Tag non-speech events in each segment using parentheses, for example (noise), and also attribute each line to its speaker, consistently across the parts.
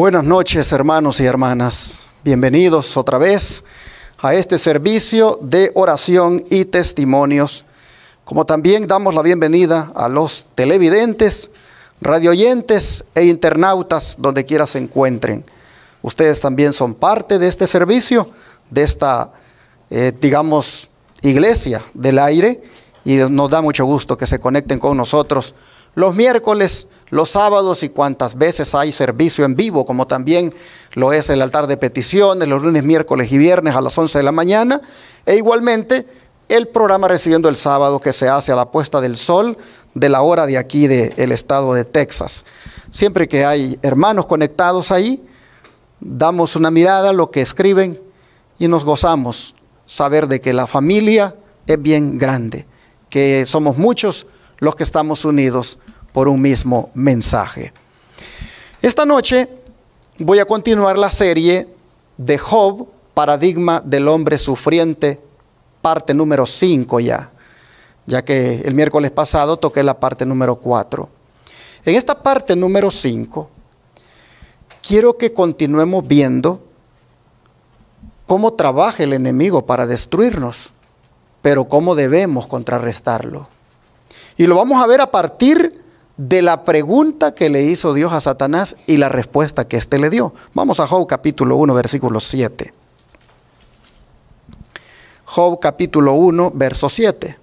Speaker 1: Buenas noches hermanos y hermanas. Bienvenidos otra vez a este servicio de oración y testimonios. Como también damos la bienvenida a los televidentes, radioyentes e internautas donde quiera se encuentren. Ustedes también son parte de este servicio, de esta, eh, digamos, iglesia del aire y nos da mucho gusto que se conecten con nosotros los miércoles los sábados y cuantas veces hay servicio en vivo, como también lo es el altar de peticiones los lunes, miércoles y viernes a las 11 de la mañana, e igualmente el programa Recibiendo el Sábado que se hace a la puesta del sol de la hora de aquí del estado de Texas. Siempre que hay hermanos conectados ahí, damos una mirada a lo que escriben y nos gozamos saber de que la familia es bien grande, que somos muchos los que estamos unidos por un mismo mensaje. Esta noche voy a continuar la serie de Job, paradigma del hombre sufriente, parte número 5 ya, ya que el miércoles pasado toqué la parte número 4. En esta parte número 5, quiero que continuemos viendo cómo trabaja el enemigo para destruirnos, pero cómo debemos contrarrestarlo. Y lo vamos a ver a partir de la pregunta que le hizo Dios a Satanás y la respuesta que éste le dio. Vamos a Job capítulo 1, versículo 7. Job capítulo 1, verso 7.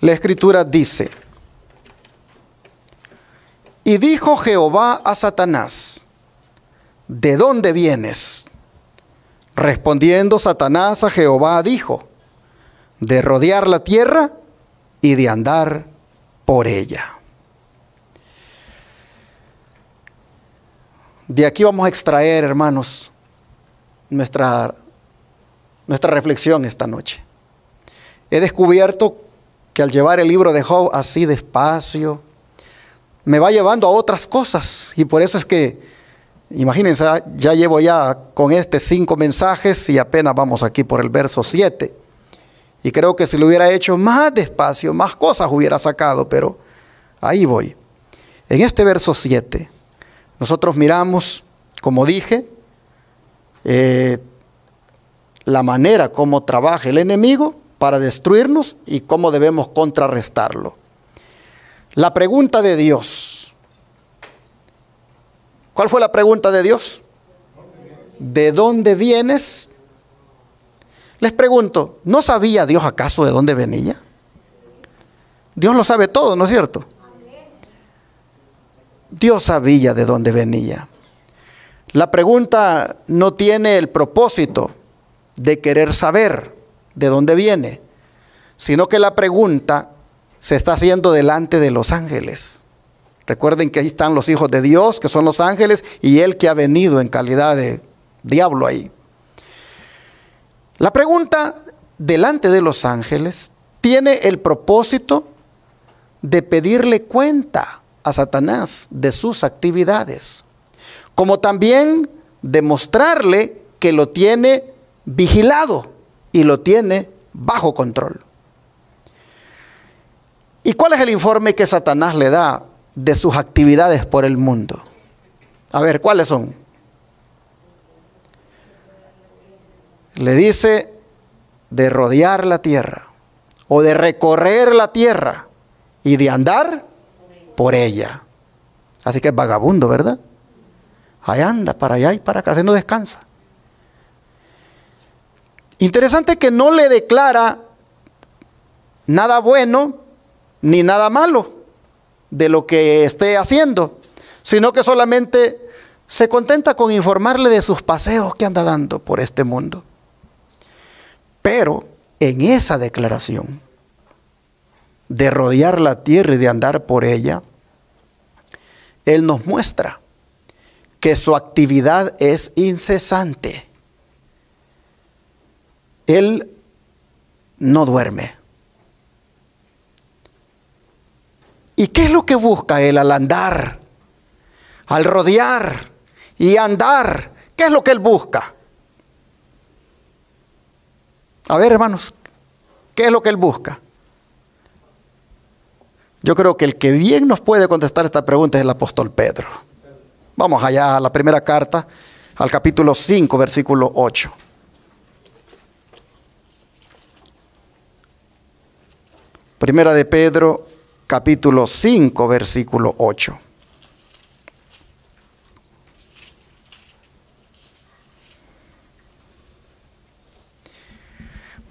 Speaker 1: La escritura dice, y dijo Jehová a Satanás, ¿de dónde vienes? Respondiendo Satanás a Jehová dijo, de rodear la tierra y de andar por ella. De aquí vamos a extraer, hermanos, nuestra, nuestra reflexión esta noche. He descubierto que al llevar el libro de Job así despacio, me va llevando a otras cosas y por eso es que Imagínense, ah, ya llevo ya con este cinco mensajes y apenas vamos aquí por el verso 7. Y creo que si lo hubiera hecho más despacio, más cosas hubiera sacado, pero ahí voy. En este verso 7, nosotros miramos, como dije, eh, la manera como trabaja el enemigo para destruirnos y cómo debemos contrarrestarlo. La pregunta de Dios ¿Cuál fue la pregunta de Dios? ¿De dónde vienes? Les pregunto, ¿no sabía Dios acaso de dónde venía? Dios lo sabe todo, ¿no es cierto? Dios sabía de dónde venía. La pregunta no tiene el propósito de querer saber de dónde viene, sino que la pregunta se está haciendo delante de los ángeles. Recuerden que ahí están los hijos de Dios, que son los ángeles, y Él que ha venido en calidad de diablo ahí. La pregunta delante de los ángeles tiene el propósito de pedirle cuenta a Satanás de sus actividades, como también demostrarle que lo tiene vigilado y lo tiene bajo control. ¿Y cuál es el informe que Satanás le da de sus actividades por el mundo. A ver, ¿cuáles son? Le dice de rodear la tierra o de recorrer la tierra y de andar por ella. Así que es vagabundo, ¿verdad? Ahí anda, para allá y para acá, se no descansa. Interesante que no le declara nada bueno ni nada malo de lo que esté haciendo, sino que solamente se contenta con informarle de sus paseos que anda dando por este mundo. Pero en esa declaración de rodear la tierra y de andar por ella, Él nos muestra que su actividad es incesante. Él no duerme. ¿Y qué es lo que busca él al andar? Al rodear y andar. ¿Qué es lo que él busca? A ver, hermanos, ¿qué es lo que él busca? Yo creo que el que bien nos puede contestar esta pregunta es el apóstol Pedro. Vamos allá a la primera carta, al capítulo 5, versículo 8. Primera de Pedro capítulo 5, versículo 8.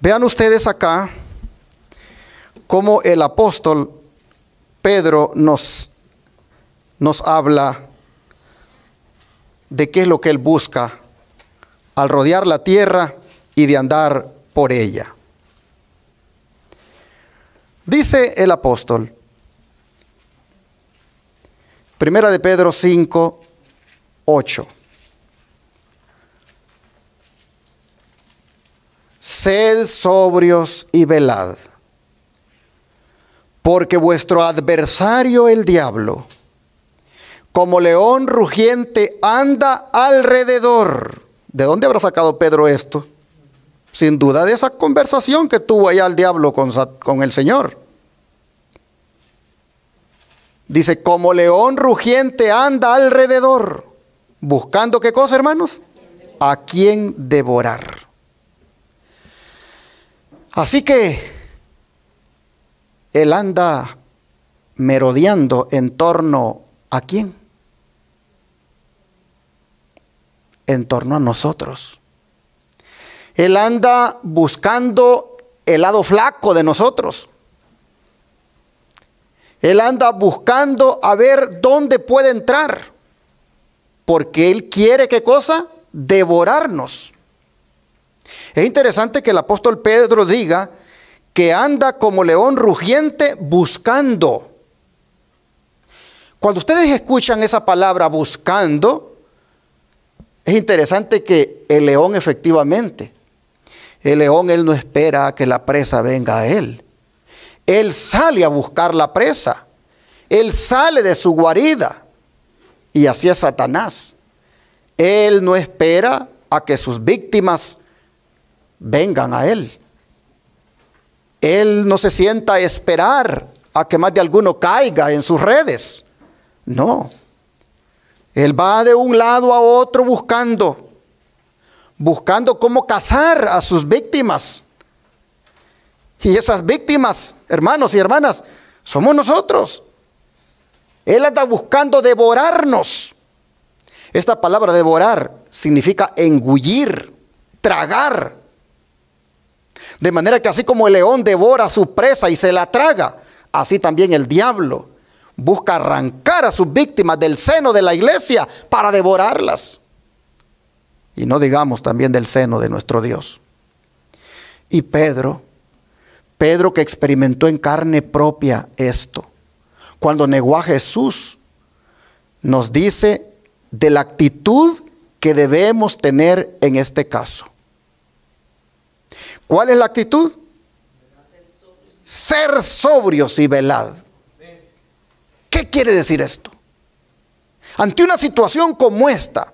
Speaker 1: Vean ustedes acá cómo el apóstol Pedro nos, nos habla de qué es lo que él busca al rodear la tierra y de andar por ella. Dice el apóstol, Primera de Pedro 5, 8. Sed sobrios y velad, porque vuestro adversario el diablo, como león rugiente, anda alrededor. ¿De dónde habrá sacado Pedro esto? Sin duda de esa conversación que tuvo allá el diablo con, con el Señor. Dice, como león rugiente anda alrededor, buscando qué cosa, hermanos? A quién devorar. Así que él anda merodeando en torno a quién? En torno a nosotros. Él anda buscando el lado flaco de nosotros. Él anda buscando a ver dónde puede entrar. Porque Él quiere qué cosa? Devorarnos. Es interesante que el apóstol Pedro diga que anda como león rugiente buscando. Cuando ustedes escuchan esa palabra buscando, es interesante que el león efectivamente, el león él no espera a que la presa venga a él. Él sale a buscar la presa. Él sale de su guarida. Y así es Satanás. Él no espera a que sus víctimas vengan a Él. Él no se sienta a esperar a que más de alguno caiga en sus redes. No. Él va de un lado a otro buscando, buscando cómo cazar a sus víctimas. Y esas víctimas, hermanos y hermanas, somos nosotros. Él anda buscando devorarnos. Esta palabra devorar significa engullir, tragar. De manera que así como el león devora a su presa y se la traga, así también el diablo busca arrancar a sus víctimas del seno de la iglesia para devorarlas. Y no digamos también del seno de nuestro Dios. Y Pedro Pedro que experimentó en carne propia esto, cuando negó a Jesús, nos dice de la actitud que debemos tener en este caso. ¿Cuál es la actitud? Ser sobrios y velad. ¿Qué quiere decir esto? Ante una situación como esta,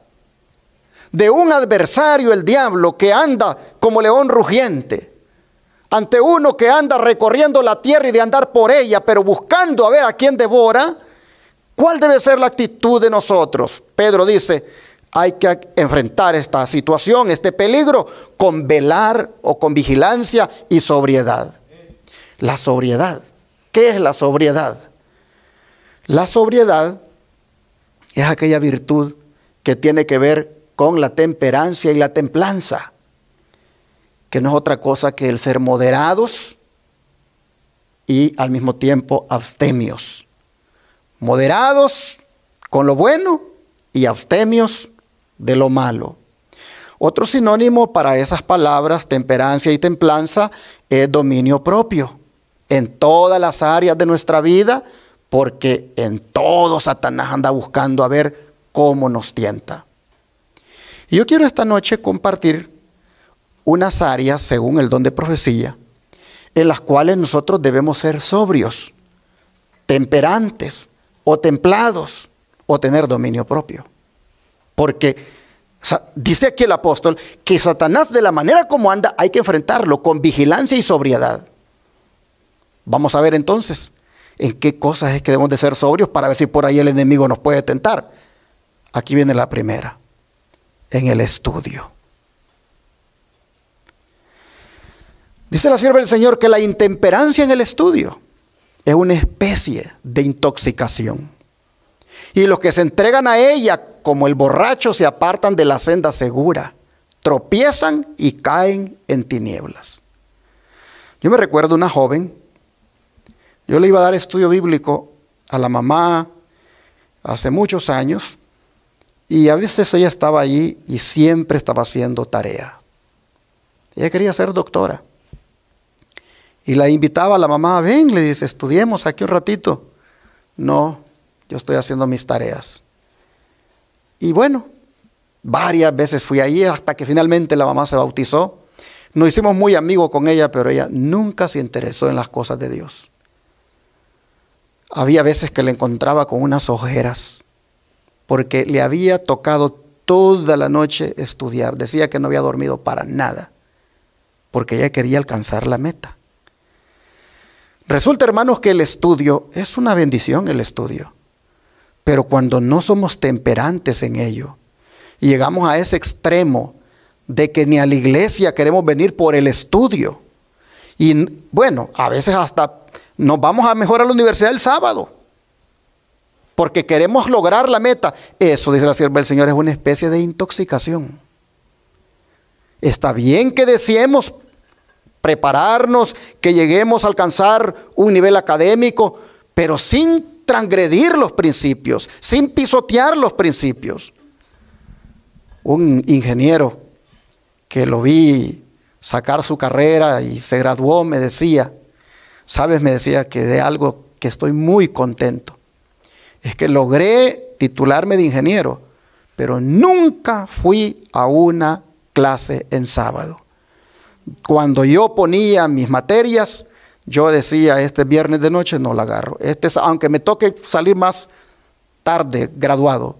Speaker 1: de un adversario, el diablo, que anda como león rugiente, ante uno que anda recorriendo la tierra y de andar por ella, pero buscando a ver a quién devora, ¿cuál debe ser la actitud de nosotros? Pedro dice, hay que enfrentar esta situación, este peligro, con velar o con vigilancia y sobriedad. La sobriedad. ¿Qué es la sobriedad? La sobriedad es aquella virtud que tiene que ver con la temperancia y la templanza que no es otra cosa que el ser moderados y al mismo tiempo abstemios. Moderados con lo bueno y abstemios de lo malo. Otro sinónimo para esas palabras, temperancia y templanza, es dominio propio en todas las áreas de nuestra vida, porque en todo Satanás anda buscando a ver cómo nos tienta. Y yo quiero esta noche compartir unas áreas, según el don de profecía, en las cuales nosotros debemos ser sobrios, temperantes o templados o tener dominio propio. Porque dice aquí el apóstol que Satanás de la manera como anda hay que enfrentarlo con vigilancia y sobriedad. Vamos a ver entonces en qué cosas es que debemos de ser sobrios para ver si por ahí el enemigo nos puede tentar. Aquí viene la primera, en el estudio. Dice la sierva del Señor que la intemperancia en el estudio es una especie de intoxicación. Y los que se entregan a ella como el borracho se apartan de la senda segura, tropiezan y caen en tinieblas. Yo me recuerdo una joven, yo le iba a dar estudio bíblico a la mamá hace muchos años, y a veces ella estaba allí y siempre estaba haciendo tarea. Ella quería ser doctora. Y la invitaba a la mamá, ven, le dice, estudiemos aquí un ratito. No, yo estoy haciendo mis tareas. Y bueno, varias veces fui allí hasta que finalmente la mamá se bautizó. Nos hicimos muy amigos con ella, pero ella nunca se interesó en las cosas de Dios. Había veces que la encontraba con unas ojeras, porque le había tocado toda la noche estudiar. Decía que no había dormido para nada, porque ella quería alcanzar la meta. Resulta, hermanos, que el estudio es una bendición, el estudio. Pero cuando no somos temperantes en ello y llegamos a ese extremo de que ni a la iglesia queremos venir por el estudio, y bueno, a veces hasta nos vamos a mejorar la universidad el sábado, porque queremos lograr la meta. Eso, dice la sierva del Señor, es una especie de intoxicación. Está bien que deseemos prepararnos, que lleguemos a alcanzar un nivel académico, pero sin transgredir los principios, sin pisotear los principios. Un ingeniero que lo vi sacar su carrera y se graduó me decía, sabes, me decía que de algo que estoy muy contento, es que logré titularme de ingeniero, pero nunca fui a una clase en sábado. Cuando yo ponía mis materias, yo decía, este viernes de noche no la agarro. Este, aunque me toque salir más tarde, graduado.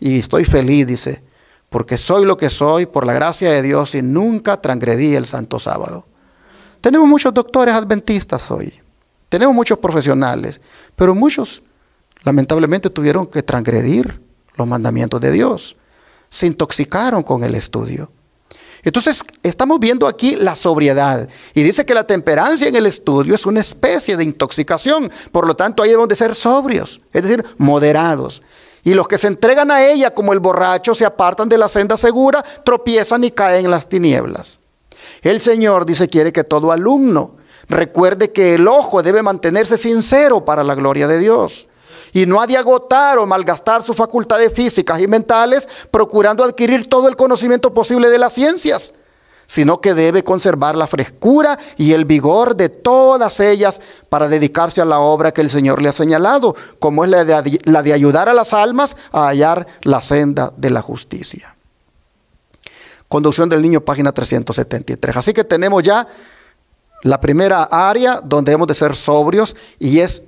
Speaker 1: Y estoy feliz, dice, porque soy lo que soy por la gracia de Dios y nunca transgredí el santo sábado. Tenemos muchos doctores adventistas hoy. Tenemos muchos profesionales, pero muchos lamentablemente tuvieron que transgredir los mandamientos de Dios. Se intoxicaron con el estudio. Entonces, estamos viendo aquí la sobriedad. Y dice que la temperancia en el estudio es una especie de intoxicación. Por lo tanto, ahí debemos de ser sobrios, es decir, moderados. Y los que se entregan a ella como el borracho se apartan de la senda segura, tropiezan y caen en las tinieblas. El Señor dice, quiere que todo alumno recuerde que el ojo debe mantenerse sincero para la gloria de Dios y no ha de agotar o malgastar sus facultades físicas y mentales procurando adquirir todo el conocimiento posible de las ciencias, sino que debe conservar la frescura y el vigor de todas ellas para dedicarse a la obra que el Señor le ha señalado, como es la de, ayudar a las almas a hallar la senda de la justicia. Conducción del niño, página 373. Así que tenemos ya la primera área donde hemos de ser sobrios y es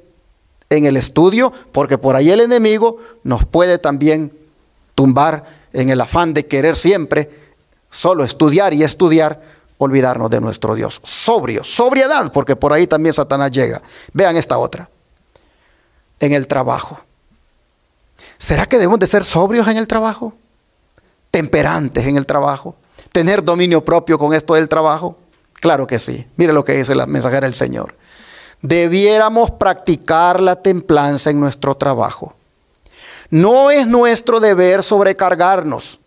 Speaker 1: en el estudio, porque por ahí el enemigo nos puede también tumbar en el afán de querer siempre solo estudiar y estudiar, olvidarnos de nuestro Dios. Sobrio, sobriedad, porque por ahí también Satanás llega. Vean esta otra. En el trabajo. ¿Será que debemos de ser sobrios en el trabajo? Temperantes en el trabajo. Tener dominio propio con esto del trabajo. Claro que sí. Mire lo que dice la mensajera del Señor debiéramos practicar la templanza en nuestro trabajo. No es nuestro deber sobrecargarnos.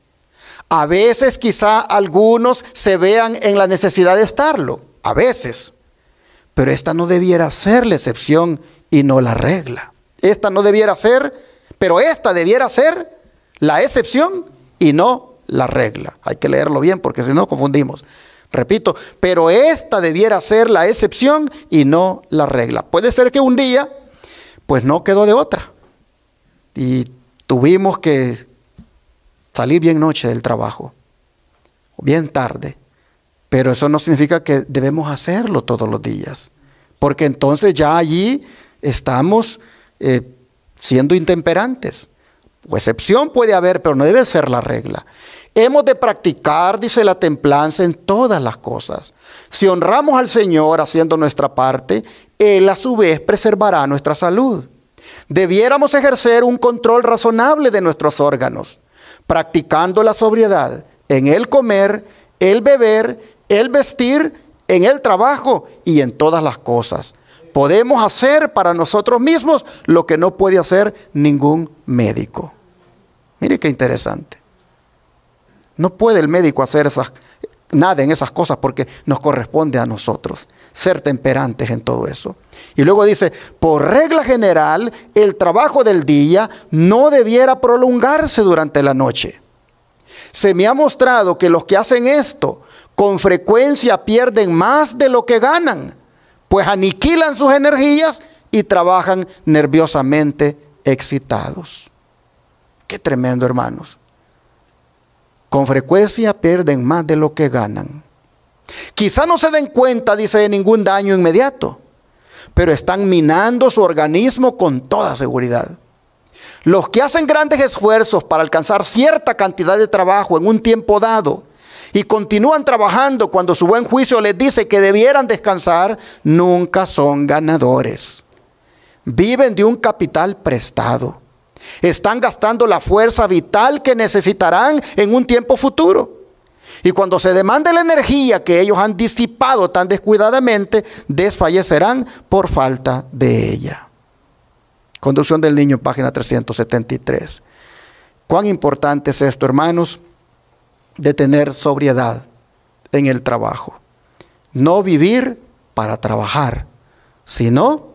Speaker 1: A veces quizá algunos se vean en la necesidad de estarlo, a veces. Pero esta no debiera ser la excepción y no la regla. Esta no debiera ser, pero esta debiera ser la excepción y no la regla. Hay que leerlo bien porque si no confundimos. Repito, pero esta debiera ser la excepción y no la regla. Puede ser que un día, pues no quedó de otra. Y tuvimos que salir bien noche del trabajo, bien tarde. Pero eso no significa que debemos hacerlo todos los días. Porque entonces ya allí estamos eh, siendo intemperantes. O excepción puede haber, pero no debe ser la regla. Hemos de practicar, dice la templanza, en todas las cosas. Si honramos al Señor haciendo nuestra parte, Él a su vez preservará nuestra salud. Debiéramos ejercer un control razonable de nuestros órganos, practicando la sobriedad en el comer, el beber, el vestir, en el trabajo y en todas las cosas podemos hacer para nosotros mismos lo que no puede hacer ningún médico. Mire qué interesante. No puede el médico hacer nada en esas cosas porque nos corresponde a nosotros ser temperantes en todo eso. Y luego dice, por regla general, el trabajo del día no debiera prolongarse durante la noche. Se me ha mostrado que los que hacen esto con frecuencia pierden más de lo que ganan pues aniquilan sus energías y trabajan nerviosamente excitados. Qué tremendo, hermanos. Con frecuencia pierden más de lo que ganan. Quizá no se den cuenta, dice, de ningún daño inmediato, pero están minando su organismo con toda seguridad. Los que hacen grandes esfuerzos para alcanzar cierta cantidad de trabajo en un tiempo dado y continúan trabajando cuando su buen juicio les dice que debieran descansar, nunca son ganadores. Viven de un capital prestado. Están gastando la fuerza vital que necesitarán en un tiempo futuro. Y cuando se demande la energía que ellos han disipado tan descuidadamente, desfallecerán por falta de ella. Conducción del niño, página 373. Cuán importante es esto, hermanos de tener sobriedad en el trabajo. No vivir para trabajar, sino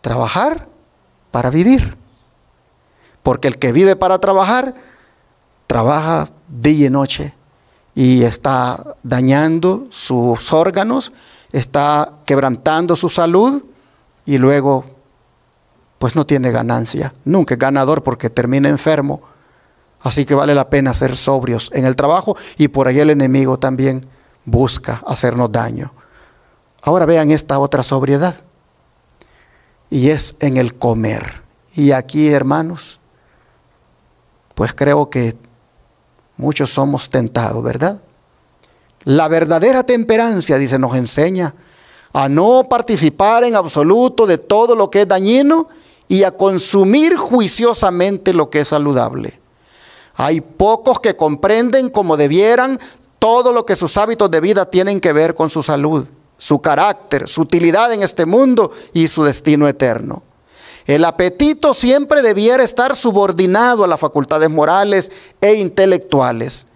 Speaker 1: trabajar para vivir. Porque el que vive para trabajar, trabaja día y noche y está dañando sus órganos, está quebrantando su salud y luego pues no tiene ganancia. Nunca es ganador porque termina enfermo Así que vale la pena ser sobrios en el trabajo y por ahí el enemigo también busca hacernos daño. Ahora vean esta otra sobriedad. Y es en el comer. Y aquí, hermanos, pues creo que muchos somos tentados, ¿verdad? La verdadera temperancia, dice, nos enseña a no participar en absoluto de todo lo que es dañino y a consumir juiciosamente lo que es saludable. Hay pocos que comprenden como debieran todo lo que sus hábitos de vida tienen que ver con su salud, su carácter, su utilidad en este mundo y su destino eterno. El apetito siempre debiera estar subordinado a las facultades morales e intelectuales.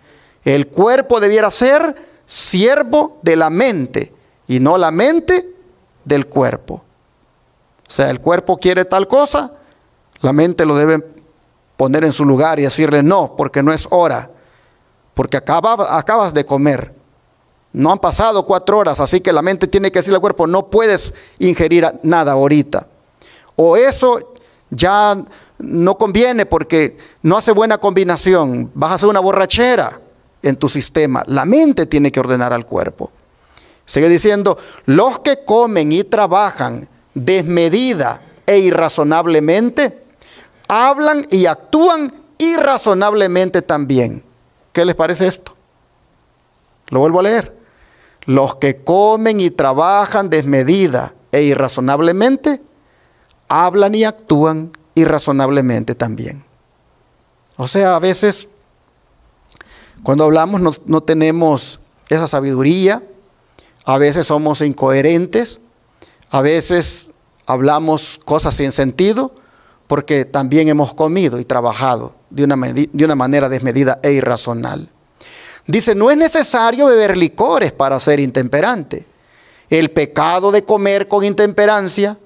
Speaker 1: El cuerpo debiera ser siervo de la mente y no la mente del cuerpo. O sea, el cuerpo quiere tal cosa, la mente lo debe poner en su lugar y decirle no, porque no es hora, porque acaba, acabas de comer. No han pasado cuatro horas, así que la mente tiene que decirle al cuerpo, no puedes ingerir nada ahorita. O eso ya no conviene porque no hace buena combinación, vas a hacer una borrachera en tu sistema. La mente tiene que ordenar al cuerpo. Sigue diciendo, los que comen y trabajan desmedida e irrazonablemente, hablan y actúan irrazonablemente también. ¿Qué les parece esto? Lo vuelvo a leer. Los que comen y trabajan desmedida e irrazonablemente, hablan y actúan irrazonablemente también. O sea, a veces cuando hablamos no, no tenemos esa sabiduría, a veces somos incoherentes, a veces hablamos cosas sin sentido, porque también hemos comido y trabajado de una, de una manera desmedida e irracional. Dice, no es necesario beber licores para ser intemperante. El pecado de comer con intemperancia,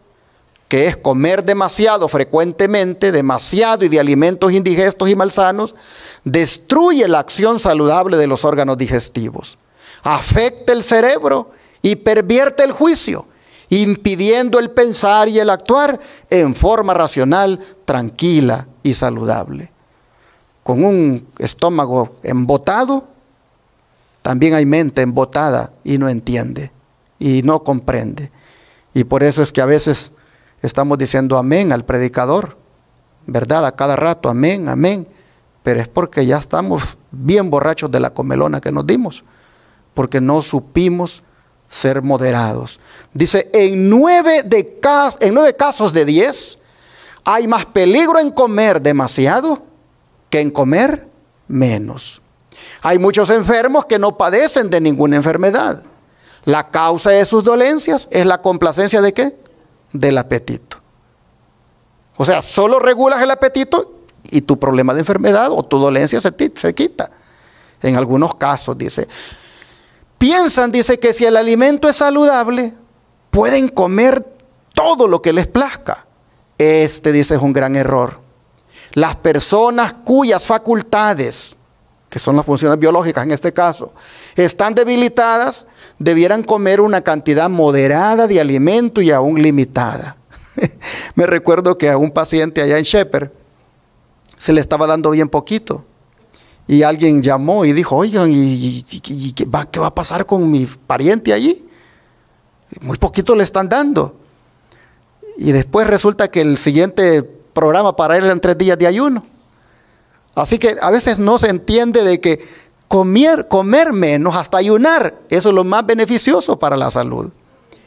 Speaker 1: que es comer demasiado frecuentemente, demasiado y de alimentos indigestos y malsanos, destruye la acción saludable de los órganos digestivos, afecta el cerebro y pervierte el juicio impidiendo el pensar y el actuar en forma racional, tranquila y saludable. Con un estómago embotado, también hay mente embotada y no entiende y no comprende. Y por eso es que a veces estamos diciendo amén al predicador, ¿verdad? A cada rato, amén, amén. Pero es porque ya estamos bien borrachos de la comelona que nos dimos, porque no supimos ser moderados. Dice, en nueve, de en casos de diez hay más peligro en comer demasiado que en comer menos. Hay muchos enfermos que no padecen de ninguna enfermedad. La causa de sus dolencias es la complacencia de qué? Del apetito. O sea, solo regulas el apetito y tu problema de enfermedad o tu dolencia se, se quita. En algunos casos, dice. Piensan, dice, que si el alimento es saludable, pueden comer todo lo que les plazca. Este, dice, es un gran error. Las personas cuyas facultades, que son las funciones biológicas en este caso, están debilitadas, debieran comer una cantidad moderada de alimento y aún limitada. (laughs) Me recuerdo que a un paciente allá en Shepherd se le estaba dando bien poquito y alguien llamó y dijo, oigan, ¿y, qué, va, a pasar con mi pariente allí? Muy poquito le están dando. Y después resulta que el siguiente programa para él eran tres días de ayuno. Así que a veces no se entiende de que comer, menos hasta ayunar, eso es lo más beneficioso para la salud.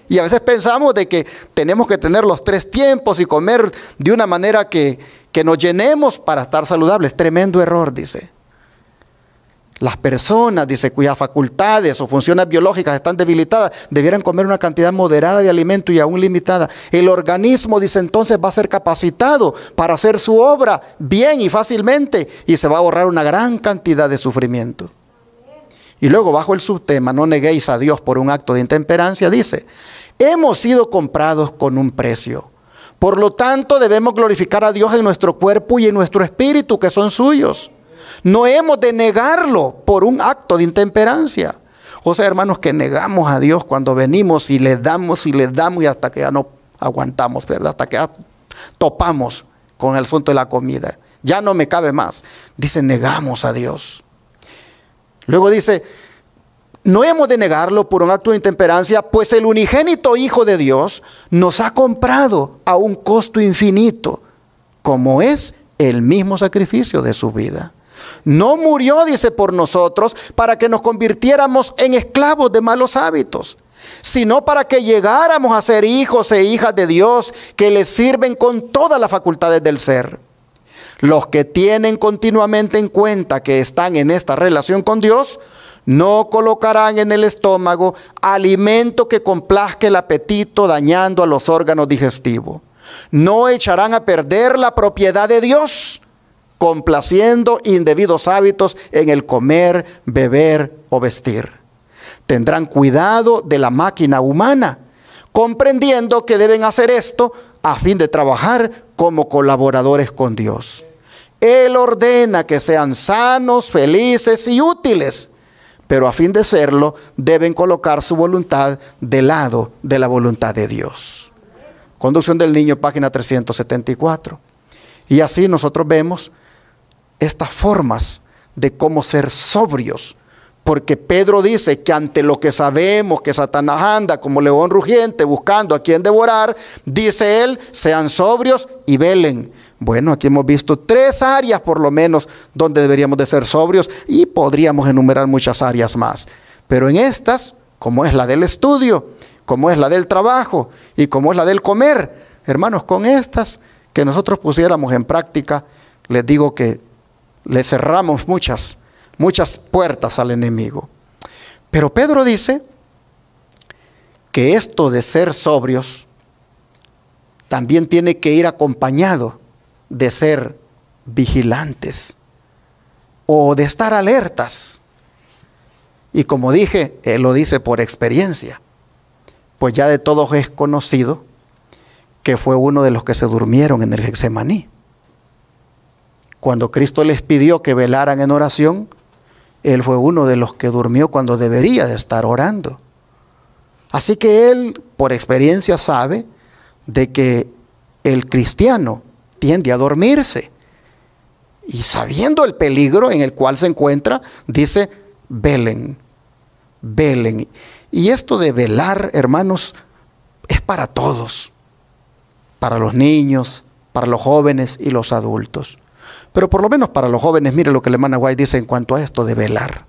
Speaker 1: Y a veces pensamos de que tenemos que tener los tres tiempos y comer de una manera que, que nos llenemos para estar saludables. Tremendo error, dice. Las personas, dice, cuyas facultades o funciones biológicas están debilitadas, debieran comer una cantidad moderada de alimento y aún limitada. El organismo, dice entonces, va a ser capacitado para hacer su obra bien y fácilmente y se va a ahorrar una gran cantidad de sufrimiento. Y luego bajo el subtema, no neguéis a Dios por un acto de intemperancia, dice, hemos sido comprados con un precio. Por lo tanto, debemos glorificar a Dios en nuestro cuerpo y en nuestro espíritu, que son suyos. No hemos de negarlo por un acto de intemperancia. O sea, hermanos, que negamos a Dios cuando venimos y le damos y le damos y hasta que ya no aguantamos, ¿verdad? Hasta que ya topamos con el asunto de la comida. Ya no me cabe más. Dice, negamos a Dios. Luego dice, no hemos de negarlo por un acto de intemperancia, pues el unigénito Hijo de Dios nos ha comprado a un costo infinito, como es el mismo sacrificio de su vida. No murió, dice, por nosotros para que nos convirtiéramos en esclavos de malos hábitos, sino para que llegáramos a ser hijos e hijas de Dios que les sirven con todas las facultades del ser. Los que tienen continuamente en cuenta que están en esta relación con Dios, no colocarán en el estómago alimento que complazca el apetito dañando a los órganos digestivos. No echarán a perder la propiedad de Dios, complaciendo indebidos hábitos en el comer, beber o vestir. Tendrán cuidado de la máquina humana, comprendiendo que deben hacer esto a fin de trabajar como colaboradores con Dios. Él ordena que sean sanos, felices y útiles, pero a fin de serlo deben colocar su voluntad del lado de la voluntad de Dios. Conducción del niño, página 374. Y así nosotros vemos estas formas de cómo ser sobrios. Porque Pedro dice que ante lo que sabemos que Satanás anda como león rugiente buscando a quien devorar, dice él, sean sobrios y velen. Bueno, aquí hemos visto tres áreas por lo menos donde deberíamos de ser sobrios y podríamos enumerar muchas áreas más. Pero en estas, como es la del estudio, como es la del trabajo y como es la del comer, hermanos, con estas que nosotros pusiéramos en práctica, les digo que le cerramos muchas, muchas puertas al enemigo. Pero Pedro dice que esto de ser sobrios también tiene que ir acompañado de ser vigilantes o de estar alertas. Y como dije, él lo dice por experiencia, pues ya de todos es conocido que fue uno de los que se durmieron en el Getsemaní. Cuando Cristo les pidió que velaran en oración, Él fue uno de los que durmió cuando debería de estar orando. Así que Él, por experiencia, sabe de que el cristiano tiende a dormirse. Y sabiendo el peligro en el cual se encuentra, dice, velen, velen. Y esto de velar, hermanos, es para todos, para los niños, para los jóvenes y los adultos. Pero por lo menos para los jóvenes, mire lo que el hermana White dice en cuanto a esto de velar.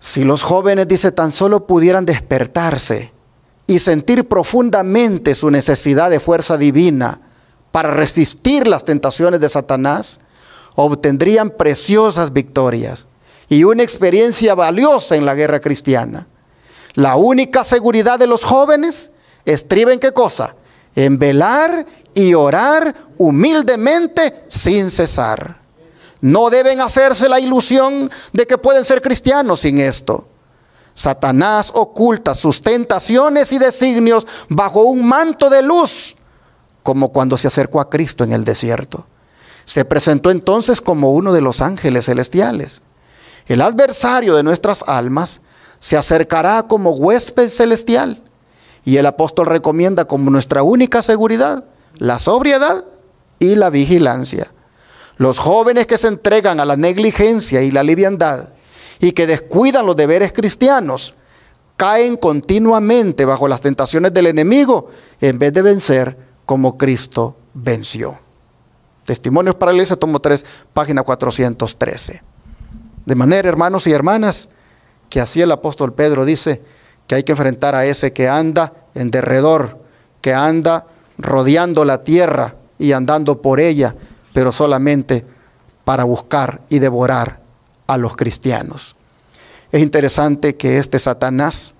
Speaker 1: Si los jóvenes, dice, tan solo pudieran despertarse y sentir profundamente su necesidad de fuerza divina para resistir las tentaciones de Satanás, obtendrían preciosas victorias y una experiencia valiosa en la guerra cristiana. La única seguridad de los jóvenes estriba en qué cosa? en velar y orar humildemente sin cesar. No deben hacerse la ilusión de que pueden ser cristianos sin esto. Satanás oculta sus tentaciones y designios bajo un manto de luz, como cuando se acercó a Cristo en el desierto. Se presentó entonces como uno de los ángeles celestiales. El adversario de nuestras almas se acercará como huésped celestial y el apóstol recomienda como nuestra única seguridad la sobriedad y la vigilancia. Los jóvenes que se entregan a la negligencia y la liviandad y que descuidan los deberes cristianos caen continuamente bajo las tentaciones del enemigo en vez de vencer como Cristo venció. Testimonios para la Iglesia, tomo 3, página 413. De manera, hermanos y hermanas, que así el apóstol Pedro dice, que hay que enfrentar a ese que anda en derredor, que anda rodeando la tierra y andando por ella, pero solamente para buscar y devorar a los cristianos. Es interesante que este Satanás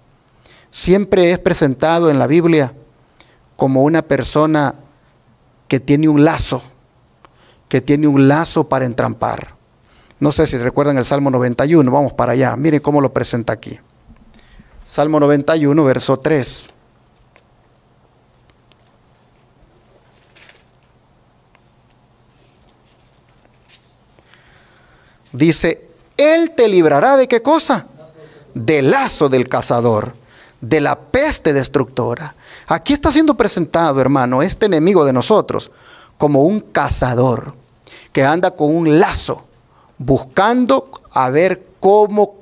Speaker 1: siempre es presentado en la Biblia como una persona que tiene un lazo, que tiene un lazo para entrampar. No sé si recuerdan el Salmo 91, vamos para allá, miren cómo lo presenta aquí. Salmo 91, verso 3. Dice, Él te librará de qué cosa? Del lazo del cazador, de la peste destructora. Aquí está siendo presentado, hermano, este enemigo de nosotros como un cazador que anda con un lazo buscando a ver cómo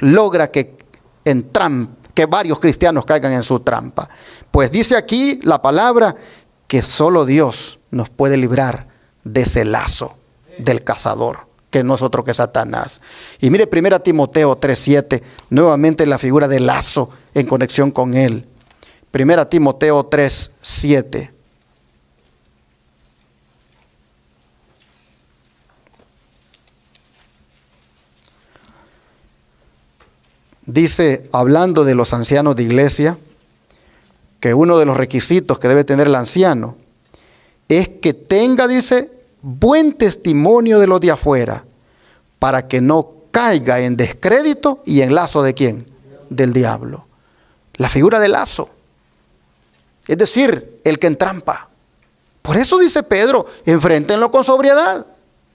Speaker 1: logra que en que varios cristianos caigan en su trampa. Pues dice aquí la palabra que solo Dios nos puede librar de ese lazo del cazador, que no es otro que Satanás. Y mire 1 Timoteo 3:7, nuevamente la figura del lazo en conexión con él. 1 Timoteo 3:7. dice, hablando de los ancianos de iglesia, que uno de los requisitos que debe tener el anciano es que tenga, dice, buen testimonio de los de afuera, para que no caiga en descrédito y en lazo de quién? Del diablo. La figura del lazo. Es decir, el que entrampa. Por eso dice Pedro, enfréntenlo con sobriedad,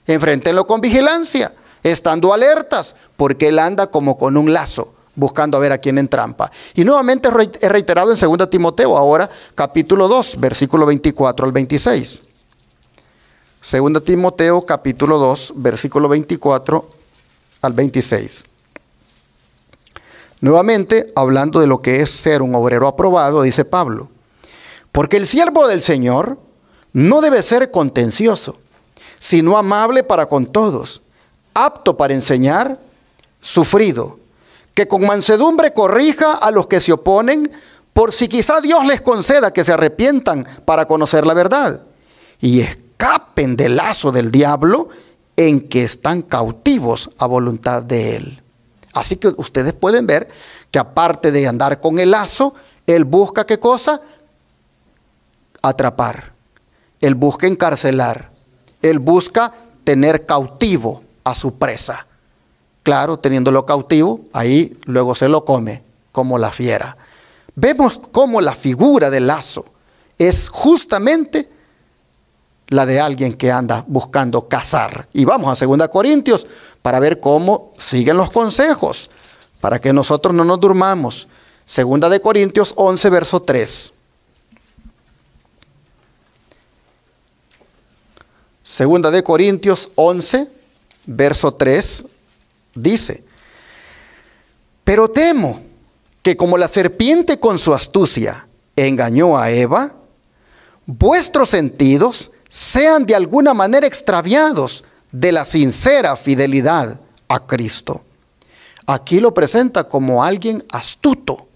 Speaker 1: enfréntenlo con vigilancia, estando alertas, porque él anda como con un lazo buscando a ver a quién trampa Y nuevamente es reiterado en 2 Timoteo, ahora capítulo 2, versículo 24 al 26. 2 Timoteo capítulo 2, versículo 24 al 26. Nuevamente, hablando de lo que es ser un obrero aprobado, dice Pablo, porque el siervo del Señor no debe ser contencioso, sino amable para con todos, apto para enseñar, sufrido, que con mansedumbre corrija a los que se oponen, por si quizá Dios les conceda que se arrepientan para conocer la verdad y escapen del lazo del diablo en que están cautivos a voluntad de él. Así que ustedes pueden ver que aparte de andar con el lazo, él busca qué cosa? Atrapar. Él busca encarcelar. Él busca tener cautivo a su presa claro, teniéndolo cautivo, ahí luego se lo come como la fiera. Vemos cómo la figura del lazo es justamente la de alguien que anda buscando cazar. Y vamos a 2 Corintios para ver cómo siguen los consejos, para que nosotros no nos durmamos. 2 Corintios 11, verso 3. Segunda de Corintios 11, verso 3 dice, pero temo que como la serpiente con su astucia engañó a Eva, vuestros sentidos sean de alguna manera extraviados de la sincera fidelidad a Cristo. Aquí lo presenta como alguien astuto,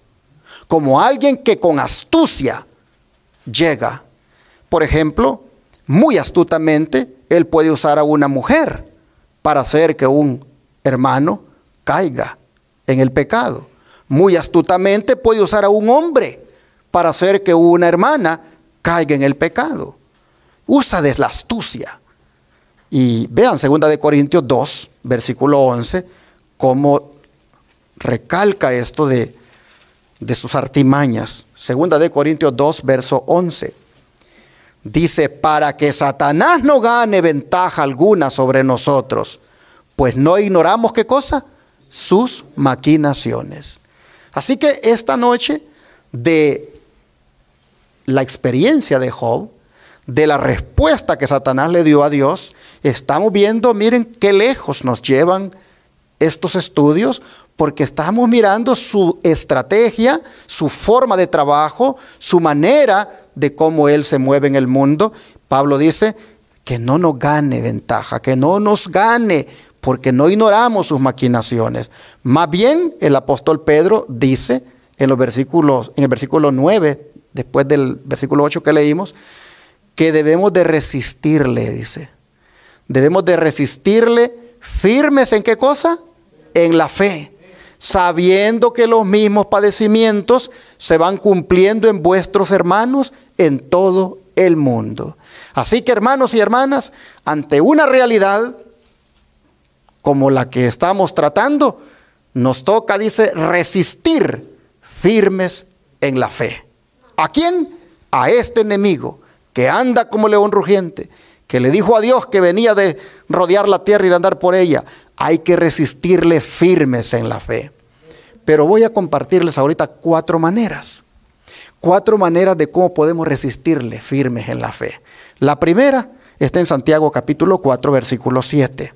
Speaker 1: como alguien que con astucia llega. Por ejemplo, muy astutamente, él puede usar a una mujer para hacer que un hermano, caiga en el pecado. Muy astutamente puede usar a un hombre para hacer que una hermana caiga en el pecado. Usa de la astucia. Y vean 2 Corintios 2, versículo 11, cómo recalca esto de, de sus artimañas. 2 Corintios 2, verso 11. Dice, para que Satanás no gane ventaja alguna sobre nosotros pues no ignoramos qué cosa, sus maquinaciones. Así que esta noche de la experiencia de Job, de la respuesta que Satanás le dio a Dios, estamos viendo, miren qué lejos nos llevan estos estudios, porque estamos mirando su estrategia, su forma de trabajo, su manera de cómo él se mueve en el mundo. Pablo dice que no nos gane ventaja, que no nos gane porque no ignoramos sus maquinaciones. Más bien, el apóstol Pedro dice en los versículos, en el versículo 9, después del versículo 8 que leímos, que debemos de resistirle, dice. Debemos de resistirle firmes en qué cosa? En la fe, sabiendo que los mismos padecimientos se van cumpliendo en vuestros hermanos en todo el mundo. Así que hermanos y hermanas, ante una realidad como la que estamos tratando, nos toca, dice, resistir firmes en la fe. ¿A quién? A este enemigo que anda como león rugiente, que le dijo a Dios que venía de rodear la tierra y de andar por ella. Hay que resistirle firmes en la fe. Pero voy a compartirles ahorita cuatro maneras. Cuatro maneras de cómo podemos resistirle firmes en la fe. La primera está en Santiago capítulo 4, versículo 7.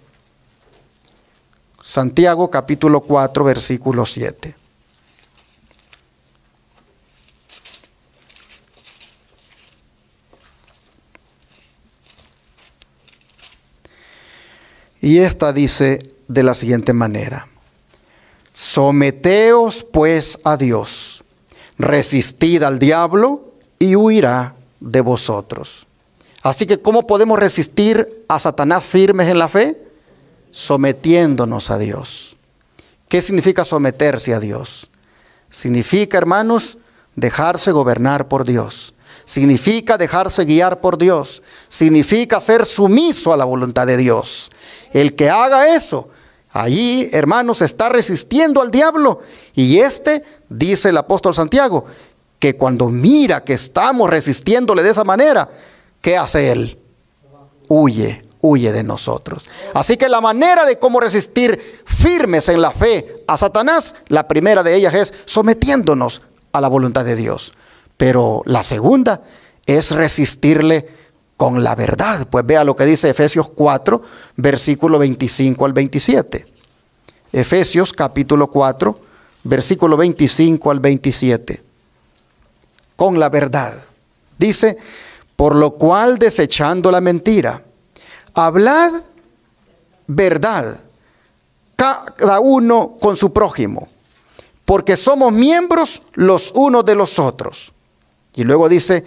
Speaker 1: Santiago capítulo 4 versículo 7. Y esta dice de la siguiente manera, someteos pues a Dios, resistid al diablo y huirá de vosotros. Así que, ¿cómo podemos resistir a Satanás firmes en la fe? sometiéndonos a Dios. ¿Qué significa someterse a Dios? Significa, hermanos, dejarse gobernar por Dios. Significa dejarse guiar por Dios. Significa ser sumiso a la voluntad de Dios. El que haga eso, allí, hermanos, está resistiendo al diablo. Y este, dice el apóstol Santiago, que cuando mira que estamos resistiéndole de esa manera, ¿qué hace él? Huye huye de nosotros. Así que la manera de cómo resistir firmes en la fe a Satanás, la primera de ellas es sometiéndonos a la voluntad de Dios. Pero la segunda es resistirle con la verdad. Pues vea lo que dice Efesios 4, versículo 25 al 27. Efesios capítulo 4, versículo 25 al 27. Con la verdad. Dice, por lo cual desechando la mentira, hablad verdad, cada uno con su prójimo, porque somos miembros los unos de los otros. Y luego dice,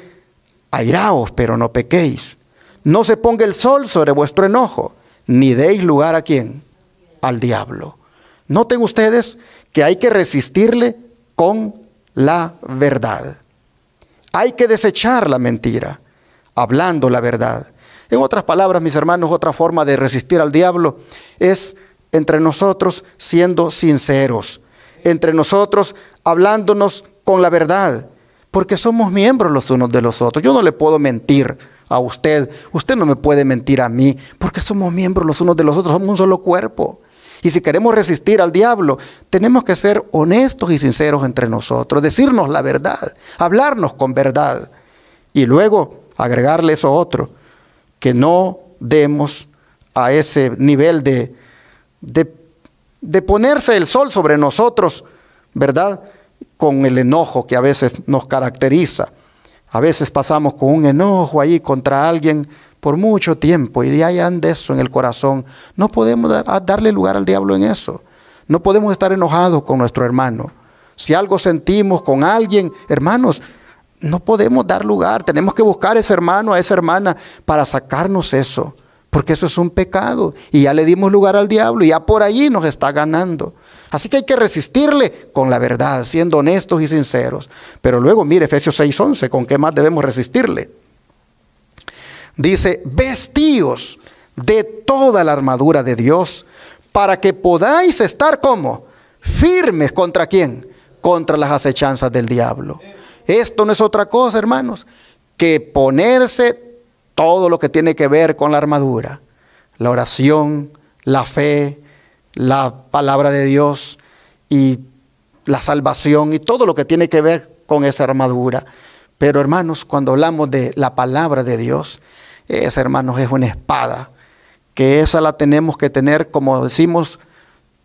Speaker 1: airaos, pero no pequéis. No se ponga el sol sobre vuestro enojo, ni deis lugar a quién, al diablo. Noten ustedes que hay que resistirle con la verdad. Hay que desechar la mentira, hablando la verdad en otras palabras, mis hermanos, otra forma de resistir al diablo es entre nosotros siendo sinceros, entre nosotros hablándonos con la verdad, porque somos miembros los unos de los otros. Yo no le puedo mentir a usted, usted no me puede mentir a mí, porque somos miembros los unos de los otros, somos un solo cuerpo. Y si queremos resistir al diablo, tenemos que ser honestos y sinceros entre nosotros, decirnos la verdad, hablarnos con verdad y luego agregarle eso otro que no demos a ese nivel de, de, ponerse el sol sobre nosotros, ¿verdad? Con el enojo que a veces nos caracteriza. A veces pasamos con un enojo ahí contra alguien por mucho tiempo y ya hay eso en el corazón. No podemos darle lugar al diablo en eso. No podemos estar enojados con nuestro hermano. Si algo sentimos con alguien, hermanos, no podemos dar lugar, tenemos que buscar a ese hermano, a esa hermana, para sacarnos eso, porque eso es un pecado y ya le dimos lugar al diablo y ya por allí nos está ganando. Así que hay que resistirle con la verdad, siendo honestos y sinceros. Pero luego, mire Efesios 6:11, ¿con qué más debemos resistirle? Dice, vestíos de toda la armadura de Dios para que podáis estar como firmes contra quién? Contra las acechanzas del diablo. Esto no es otra cosa, hermanos, que ponerse todo lo que tiene que ver con la armadura. La oración, la fe, la palabra de Dios y la salvación y todo lo que tiene que ver con esa armadura. Pero hermanos, cuando hablamos de la palabra de Dios, esa hermanos es una espada, que esa la tenemos que tener, como decimos,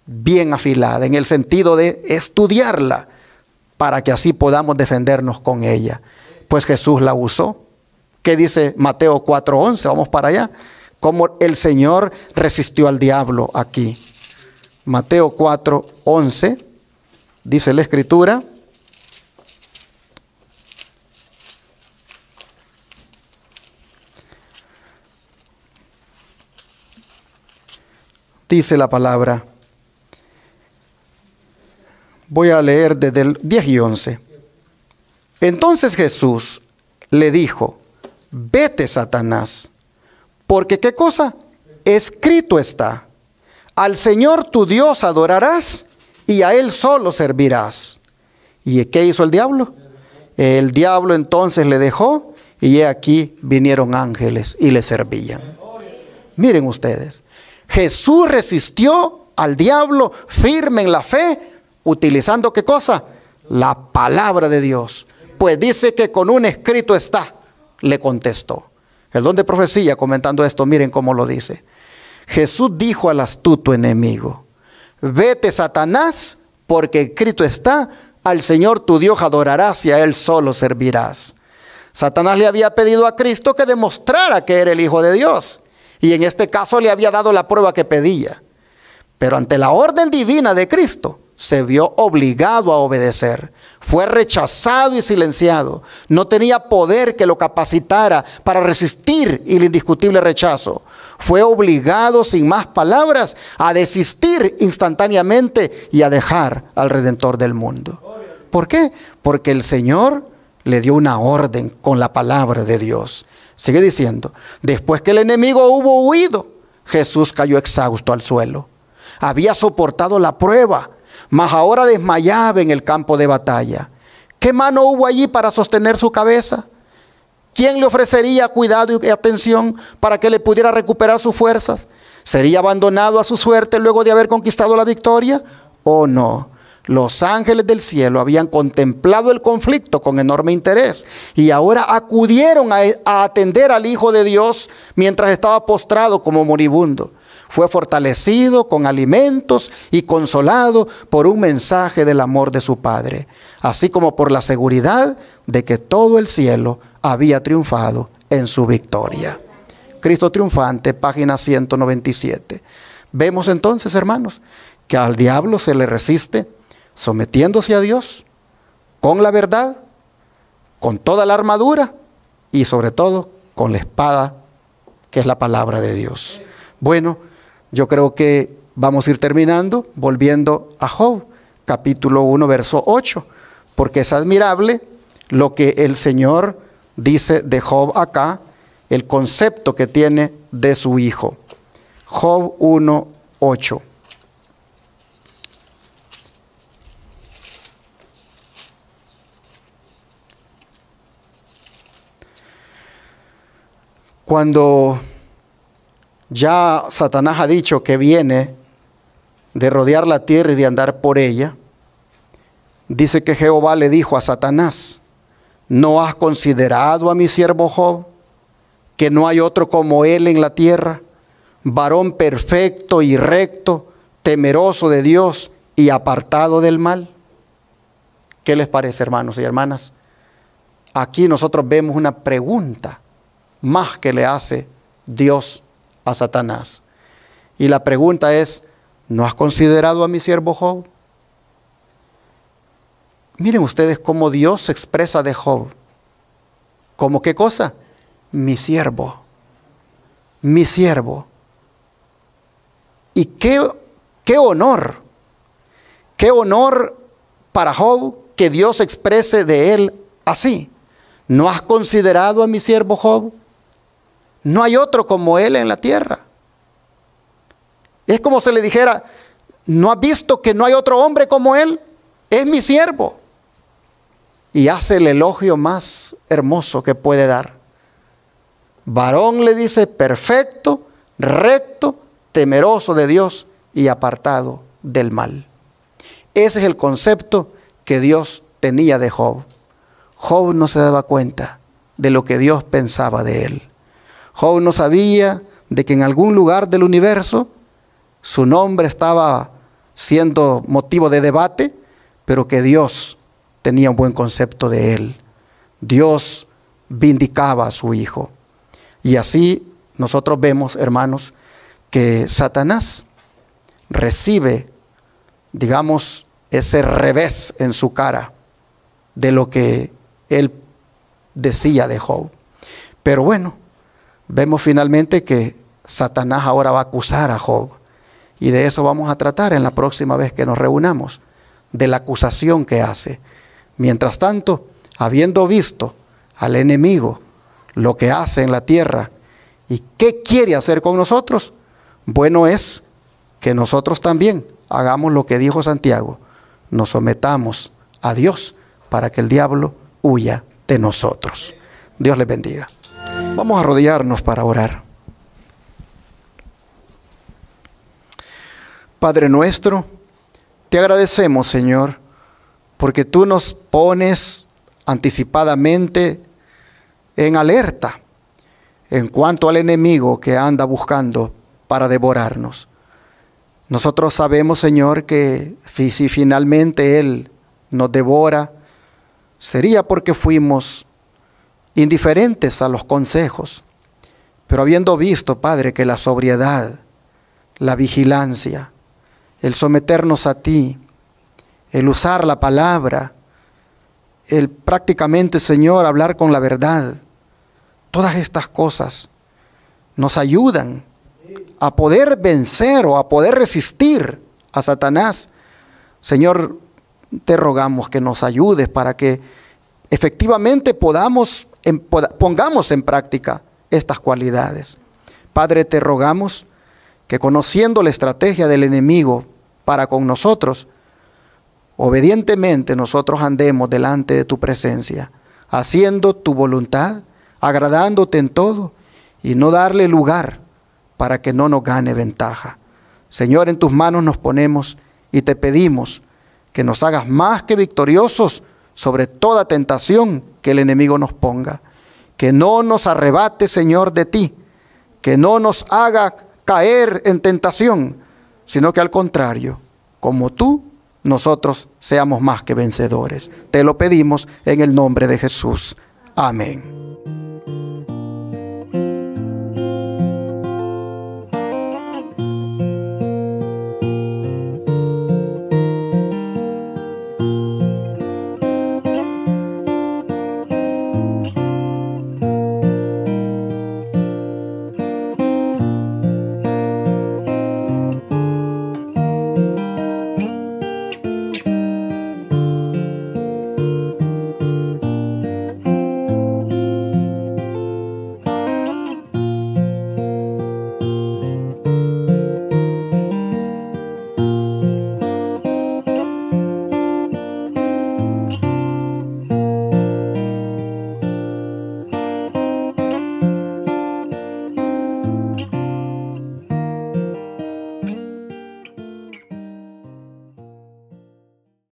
Speaker 1: bien afilada, en el sentido de estudiarla para que así podamos defendernos con ella. Pues Jesús la usó. ¿Qué dice Mateo 4:11? Vamos para allá. Cómo el Señor resistió al diablo aquí. Mateo 4:11 dice la escritura. Dice la palabra. Voy a leer desde el 10 y 11. Entonces Jesús le dijo, vete Satanás, porque qué cosa? Escrito está, al Señor tu Dios adorarás y a Él solo servirás. ¿Y qué hizo el diablo? El diablo entonces le dejó y aquí vinieron ángeles y le servían. Miren ustedes, Jesús resistió al diablo firme en la fe ¿Utilizando qué cosa? La palabra de Dios. Pues dice que con un escrito está, le contestó. El don de profecía, comentando esto, miren cómo lo dice. Jesús dijo al astuto enemigo, vete Satanás, porque escrito está, al Señor tu Dios adorarás y a Él solo servirás. Satanás le había pedido a Cristo que demostrara que era el Hijo de Dios. Y en este caso le había dado la prueba que pedía. Pero ante la orden divina de Cristo, se vio obligado a obedecer. Fue rechazado y silenciado. No tenía poder que lo capacitara para resistir el indiscutible rechazo. Fue obligado, sin más palabras, a desistir instantáneamente y a dejar al Redentor del mundo. ¿Por qué? Porque el Señor le dio una orden con la palabra de Dios. Sigue diciendo, después que el enemigo hubo huido, Jesús cayó exhausto al suelo. Había soportado la prueba, mas ahora desmayaba en el campo de batalla. ¿Qué mano hubo allí para sostener su cabeza? ¿Quién le ofrecería cuidado y atención para que le pudiera recuperar sus fuerzas? ¿Sería abandonado a su suerte luego de haber conquistado la victoria? ¿O no? Los ángeles del cielo habían contemplado el conflicto con enorme interés y ahora acudieron a, a atender al Hijo de Dios mientras estaba postrado como moribundo. Fue fortalecido con alimentos y consolado por un mensaje del amor de su Padre, así como por la seguridad de que todo el cielo había triunfado en su victoria. Cristo triunfante, página 197. Vemos entonces, hermanos, que al diablo se le resiste sometiéndose a Dios con la verdad, con toda la armadura y sobre todo con la espada que es la palabra de Dios. Bueno, yo creo que vamos a ir terminando volviendo a Job, capítulo 1, verso 8, porque es admirable lo que el Señor dice de Job acá, el concepto que tiene de su hijo. Job 1, 8. Cuando ya Satanás ha dicho que viene de rodear la tierra y de andar por ella. Dice que Jehová le dijo a Satanás, ¿no has considerado a mi siervo Job, que no hay otro como él en la tierra, varón perfecto y recto, temeroso de Dios y apartado del mal? ¿Qué les parece, hermanos y hermanas? Aquí nosotros vemos una pregunta más que le hace Dios a Satanás. Y la pregunta es, ¿no has considerado a mi siervo Job? Miren ustedes cómo Dios se expresa de Job. ¿Cómo qué cosa? Mi siervo. Mi siervo. Y qué, qué honor. Qué honor para Job que Dios exprese de él así. ¿No has considerado a mi siervo Job? No hay otro como Él en la tierra. Es como si le dijera, ¿no ha visto que no hay otro hombre como Él? Es mi siervo. Y hace el elogio más hermoso que puede dar. Varón le dice, perfecto, recto, temeroso de Dios y apartado del mal. Ese es el concepto que Dios tenía de Job. Job no se daba cuenta de lo que Dios pensaba de él. Job no sabía de que en algún lugar del universo su nombre estaba siendo motivo de debate, pero que Dios tenía un buen concepto de él. Dios vindicaba a su hijo. Y así nosotros vemos, hermanos, que Satanás recibe, digamos, ese revés en su cara de lo que él decía de Job. Pero bueno, vemos finalmente que Satanás ahora va a acusar a Job. Y de eso vamos a tratar en la próxima vez que nos reunamos, de la acusación que hace. Mientras tanto, habiendo visto al enemigo lo que hace en la tierra y qué quiere hacer con nosotros, bueno es que nosotros también hagamos lo que dijo Santiago, nos sometamos a Dios para que el diablo huya de nosotros. Dios les bendiga. Vamos a rodearnos para orar. Padre nuestro, te agradecemos, Señor, porque tú nos pones anticipadamente en alerta en cuanto al enemigo que anda buscando para devorarnos. Nosotros sabemos, Señor, que si finalmente Él nos devora, sería porque fuimos indiferentes a los consejos, pero habiendo visto, Padre, que la sobriedad, la vigilancia, el someternos a ti, el usar la palabra, el prácticamente, Señor, hablar con la verdad, todas estas cosas nos ayudan a poder vencer o a poder resistir a Satanás. Señor, te rogamos que nos ayudes para que efectivamente podamos pongamos en práctica estas cualidades. Padre, te rogamos que conociendo la estrategia del enemigo para con nosotros, obedientemente nosotros andemos delante de tu presencia, haciendo tu voluntad, agradándote en todo y no darle lugar para que no nos gane ventaja. Señor, en tus manos nos ponemos y te pedimos que nos hagas más que victoriosos sobre toda tentación que el enemigo nos ponga. Que no nos arrebate, Señor, de ti. Que no nos haga caer en tentación, sino que al contrario, como tú, nosotros seamos más que vencedores. Te lo pedimos en el nombre de Jesús. Amén.